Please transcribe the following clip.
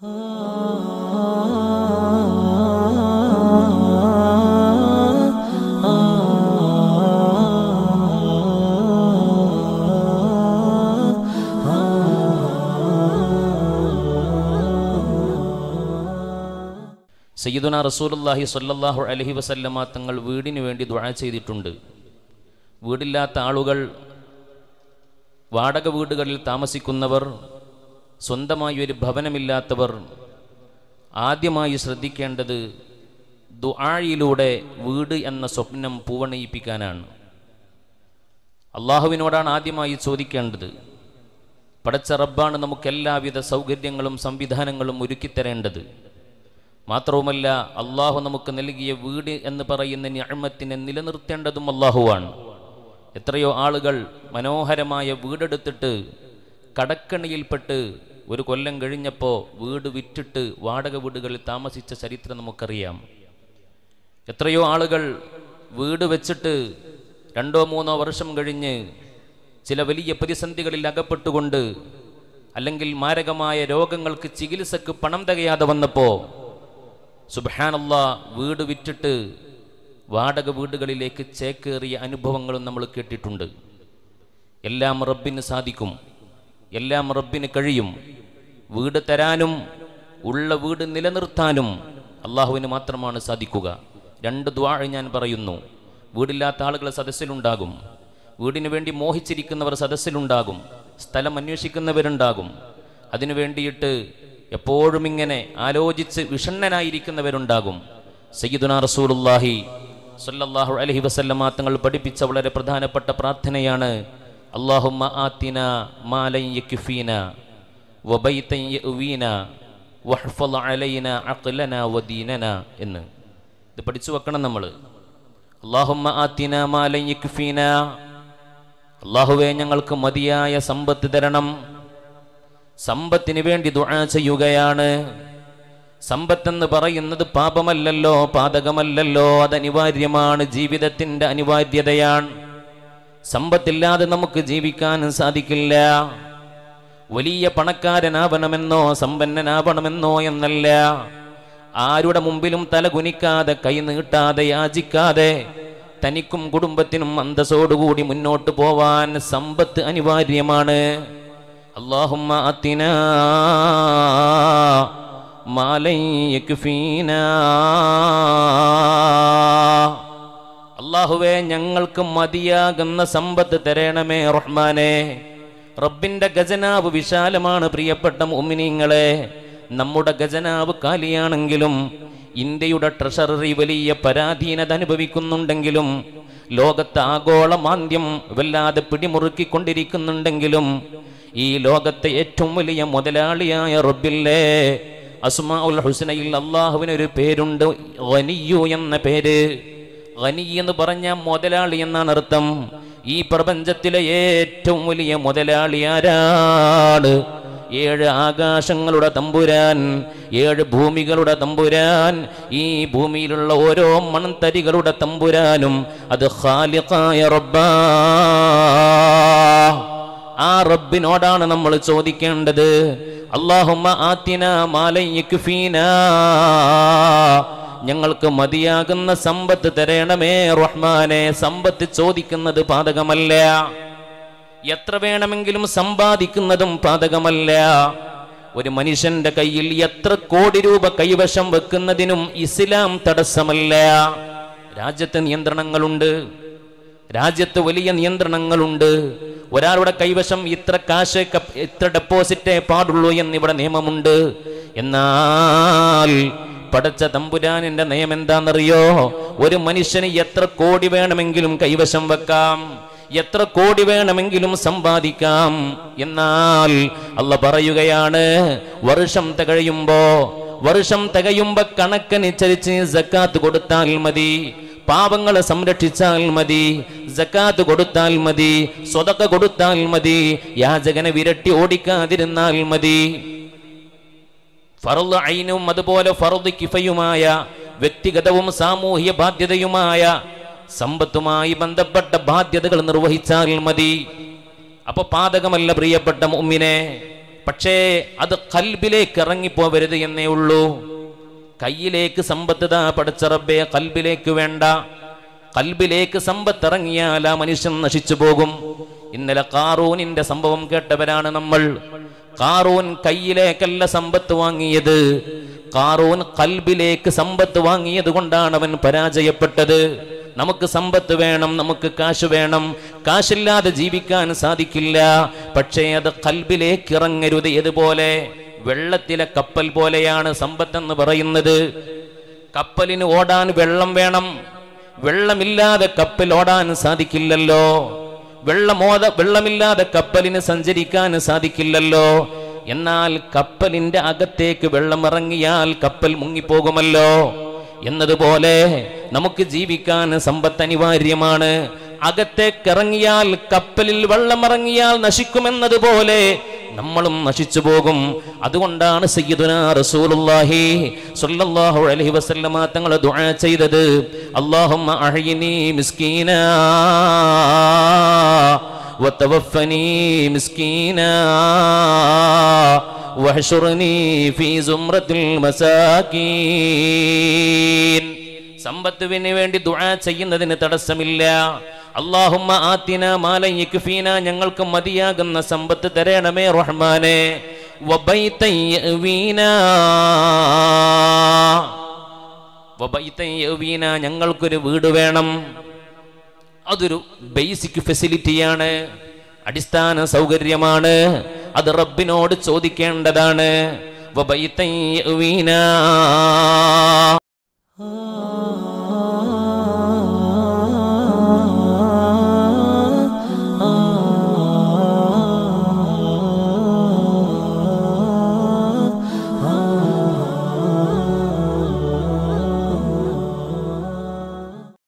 സയ്യിദുന റസൂലുല്ലാഹി സല്ലാഹു അലഹി വസല്ലമ്മ തങ്ങൾ വീടിന് വേണ്ടി ദുആ ചെയ്തിട്ടുണ്ട് വീടില്ലാത്ത ആളുകൾ വാടക വീടുകളിൽ താമസിക്കുന്നവർ സ്വന്തമായി ഒരു ഭവനമില്ലാത്തവർ ആദ്യമായി ശ്രദ്ധിക്കേണ്ടത് ദുആയിലൂടെ വീട് എന്ന സ്വപ്നം പൂവണയിപ്പിക്കാനാണ് അള്ളാഹുവിനോടാണ് ആദ്യമായി ചോദിക്കേണ്ടത് പടച്ച റബ്ബാണ് എല്ലാവിധ സൗകര്യങ്ങളും സംവിധാനങ്ങളും ഒരുക്കിത്തരേണ്ടത് മാത്രവുമല്ല അള്ളാഹു നമുക്ക് നൽകിയ വീട് എന്ന് പറയുന്ന ഞഴമത്തിനെ നിലനിർത്തേണ്ടതും അള്ളാഹുവാണ് എത്രയോ ആളുകൾ മനോഹരമായ വീടെടുത്തിട്ട് കടക്കണിയിൽപ്പെട്ട് ഒരു കൊല്ലം കഴിഞ്ഞപ്പോൾ വീട് വിറ്റിട്ട് വാടക വീടുകളിൽ താമസിച്ച ചരിത്രം നമുക്കറിയാം എത്രയോ ആളുകൾ വീട് വെച്ചിട്ട് രണ്ടോ മൂന്നോ വർഷം കഴിഞ്ഞ് ചില വലിയ പ്രതിസന്ധികളിൽ അകപ്പെട്ടുകൊണ്ട് അല്ലെങ്കിൽ മാരകമായ രോഗങ്ങൾക്ക് ചികിത്സക്ക് പണം തികയാതെ വന്നപ്പോൾ സുബാനുള്ള വീട് വിറ്റിട്ട് വാടക വീടുകളിലേക്ക് ചേക്കേറിയ അനുഭവങ്ങളും നമ്മൾ കേട്ടിട്ടുണ്ട് എല്ലാം റബ്ബിന് സാധിക്കും എല്ലാം റബ്ബിന് കഴിയും വീട് തരാനും ഉള്ള വീട് നിലനിർത്താനും അള്ളാഹുവിന് മാത്രമാണ് സാധിക്കുക രണ്ട് ദ്വാഴ് ഞാൻ പറയുന്നു വീടില്ലാത്ത ആളുകൾ സദസ്സിലുണ്ടാകും വീടിനു വേണ്ടി മോഹിച്ചിരിക്കുന്നവർ സദസ്സിലുണ്ടാകും സ്ഥലം അന്വേഷിക്കുന്നവരുണ്ടാകും അതിനു വേണ്ടിയിട്ട് എപ്പോഴും ഇങ്ങനെ ആലോചിച്ച് വിഷണ്ണനായിരിക്കുന്നവരുണ്ടാകും സയ്യിദുന റസൂലുല്ലാഹി സല്ലാഹു അലഹി വസല്ലമാ തങ്ങൾ പഠിപ്പിച്ച വളരെ പ്രധാനപ്പെട്ട പ്രാർത്ഥനയാണ് اللهم آتنا مالا يكفينا وبيتا يؤوينا വഹ്ഫൽ അലൈന അഖ്ലന വദീനന എന്ന് ഇത് പഠിച്ചു വെക്കണം നമ്മൾ അള്ളാഹുമ്മ ആത്തിന മാലൻ യക്ഫീന അള്ളാഹുവെ ഞങ്ങൾക്ക് മതിയായ സമ്പത്ത് തരണം സമ്പത്തിന് വേണ്ടി ദുആ ചെയ്യുകയാണ് സമ്പത്തെന്ന് പറയുന്നത് പാപമല്ലല്ലോ പാതകമല്ലല്ലോ അത് അനിവാര്യമാണ് ജീവിതത്തിൻ്റെ അനിവാര്യതയാണ് സമ്പത്തില്ലാതെ നമുക്ക് ജീവിക്കാൻ സാധിക്കില്ല വലിയ പണക്കാരനാവണമെന്നോ സമ്പന്നനാവണമെന്നോ എന്നല്ല ആരുടെ മുമ്പിലും തലകുനിക്കാതെ കൈ നീട്ടാതെ യാചിക്കാതെ തനിക്കും കുടുംബത്തിനും അന്തസ്സോടുകൂടി മുന്നോട്ട് പോവാൻ സമ്പത്ത് അനിവാര്യമാണ് അള്ളാഹുമ്മ മാലയ്യക്ക് ഫീന അള്ളാഹുവേ ഞങ്ങൾക്ക് മതിയാകുന്ന സമ്പത്ത് തരണമേ റഹ്മാനെ റബ്ബിന്റെ ഖജനാവ് വിശാലമാണ് പ്രിയപ്പെട്ട മുമിനിങ്ങളെ നമ്മുടെ ഖജനാവ് കാലിയാണെങ്കിലും ഇന്ത്യയുടെ ട്രഷററി വലിയ പരാധീനത അനുഭവിക്കുന്നുണ്ടെങ്കിലും ലോകത്ത് ആഗോള മാന്ദ്യം വല്ലാതെ പിടിമുറുക്കിക്കൊണ്ടിരിക്കുന്നുണ്ടെങ്കിലും ഈ ലോകത്തെ ഏറ്റവും വലിയ മുതലാളിയായ റബ്ബില്ലേ അസ്മാ ഉൽ ഹുസനയിൽ അള്ളാഹുവിനൊരു പേരുണ്ട് വനിയു എന്ന പേര് ഖനി എന്ന് പറഞ്ഞ മുതലാളി എന്നാണ് അർത്ഥം ഈ പ്രപഞ്ചത്തിലെ ഏറ്റവും വലിയ മുതലാളി ആരാണ് ഏഴ് ആകാശങ്ങളുടെ തമ്പുരാൻ ഏഴ് ഭൂമികളുടെ തമ്പുരാൻ ഈ ഭൂമിയിലുള്ള ഓരോ മൺതരികളുടെ തമ്പുരാനും അത് ഖാലിഖായ റബ്ബാ ആ റബ്ബിനോടാണ് നമ്മൾ ചോദിക്കേണ്ടത് അള്ളാഹുമ്മ ആത്തിന മാലയ്യക്ക് ഫീനാ ഞങ്ങൾക്ക് മതിയാകുന്ന സമ്പത്ത് തരണമേ റഹ്മാനെ സമ്പത്ത് ചോദിക്കുന്നത് പാതകമല്ല എത്ര വേണമെങ്കിലും സമ്പാദിക്കുന്നതും പാതകമല്ല ഒരു മനുഷ്യന്റെ കയ്യിൽ എത്ര കോടി രൂപ കൈവശം വെക്കുന്നതിനും ഇസ്ലാം തടസ്സമല്ല രാജ്യത്ത് നിയന്ത്രണങ്ങളുണ്ട് രാജ്യത്ത് വലിയ നിയന്ത്രണങ്ങളുണ്ട് ഒരാളുടെ കൈവശം ഇത്ര കാശ് ഇത്ര ഡെപ്പോസിറ്റേ പാടുള്ളൂ എന്നിവിടെ നിയമമുണ്ട് എന്നാൽ പടച്ച തമ്പുരാനിന്റെ നയം എന്താണെന്നറിയോ ഒരു മനുഷ്യന് എത്ര കോടി വേണമെങ്കിലും കൈവശം വെക്കാം എത്ര കോടി വേണമെങ്കിലും സമ്പാദിക്കാം എന്നാൽ അല്ല പറയുകയാണ് വർഷം തികയുമ്പോ വർഷം തികയുമ്പോ കണക്കനുസരിച്ച് ജക്കാത്ത് കൊടുത്താൽ മതി പാപങ്ങളെ സംരക്ഷിച്ചാൽ മതി ജക്കാത്ത് കൊടുത്താൽ മതി സ്വതക്ക കൊടുത്താൽ മതി യാചകനെ വിരട്ടി ഓടിക്കാതിരുന്നാൽ മതി ഫറുദ് ഐനും അതുപോലെ ഫറുദ് കിഫയുമായ വ്യക്തിഗതവും സാമൂഹിക ബാധ്യതയുമായ സമ്പത്തുമായി ബന്ധപ്പെട്ട ബാധ്യതകൾ നിർവഹിച്ചാൽ മതി അപ്പൊ പാതകമല്ല പ്രിയപ്പെട്ട ഉമ്മിനെ പക്ഷേ അത് കൽബിലേക്ക് ഇറങ്ങിപ്പോവരുത് എന്നേ ഉള്ളൂ കയ്യിലേക്ക് സമ്പത്ത് താ പഠിച്ച റബ്ബെ കൽബിലേക്ക് വേണ്ട കൽബിലേക്ക് സമ്പത്ത് ഇറങ്ങിയാൽ ആ മനുഷ്യൻ നശിച്ചു പോകും ഇന്നലെ കാറൂനിന്റെ സംഭവം കേട്ടവരാണ് നമ്മൾ കാറൂൻ കയ്യിലേക്കല്ല സമ്പത്ത് വാങ്ങിയത് കാറൂൻ കൽബിലേക്ക് സമ്പത്ത് വാങ്ങിയത് കൊണ്ടാണ് അവൻ പരാജയപ്പെട്ടത് നമുക്ക് സമ്പത്ത് വേണം നമുക്ക് കാശ് വേണം കാശില്ലാതെ ജീവിക്കാൻ സാധിക്കില്ല പക്ഷേ അത് കൽബിലേക്ക് ഇറങ്ങരുത് ഇതുപോലെ വെള്ളത്തിലെ കപ്പൽ പോലെയാണ് സമ്പത്തെന്ന് പറയുന്നത് കപ്പലിന് ഓടാൻ വെള്ളം വേണം വെള്ളമില്ലാതെ കപ്പൽ ഓടാൻ സാധിക്കില്ലല്ലോ വെള്ളമോത വെള്ളമില്ലാതെ കപ്പലിന് സഞ്ചരിക്കാൻ സാധിക്കില്ലല്ലോ എന്നാൽ കപ്പലിന്റെ അകത്തേക്ക് വെള്ളം ഇറങ്ങിയാൽ കപ്പൽ മുങ്ങിപ്പോകുമല്ലോ എന്നതുപോലെ നമുക്ക് ജീവിക്കാൻ സമ്പത്ത് അനിവാര്യമാണ് അകത്തേക്കിറങ്ങിയാൽ കപ്പലിൽ വെള്ളമിറങ്ങിയാൽ നശിക്കുമെന്നതുപോലെ നമ്മളും നശിച്ചു പോകും അതുകൊണ്ടാണ് റസൂലുള്ളാഹി സ്വല്ലല്ലാഹു അലൈഹി വസല്ലമ തങ്ങൾ ദുആ ചെയ്തത് അല്ലാഹുമ്മ ഫീ സമ്പത്തുവിന് വേണ്ടി ദുആ ചെയ്യുന്നതിന് തടസ്സമില്ല അള്ളാഹുമ്മ ആത്തിന മാലയിക്കുഫീന ഞങ്ങൾക്ക് മതിയാകുന്ന സമ്പത്ത് തരണമേ റഹ്മാനെ ഞങ്ങൾക്കൊരു വീട് വേണം അതൊരു ബേസിക് ഫെസിലിറ്റിയാണ് അടിസ്ഥാന സൗകര്യമാണ് അത് റബ്ബിനോട് ചോദിക്കേണ്ടതാണ് വീന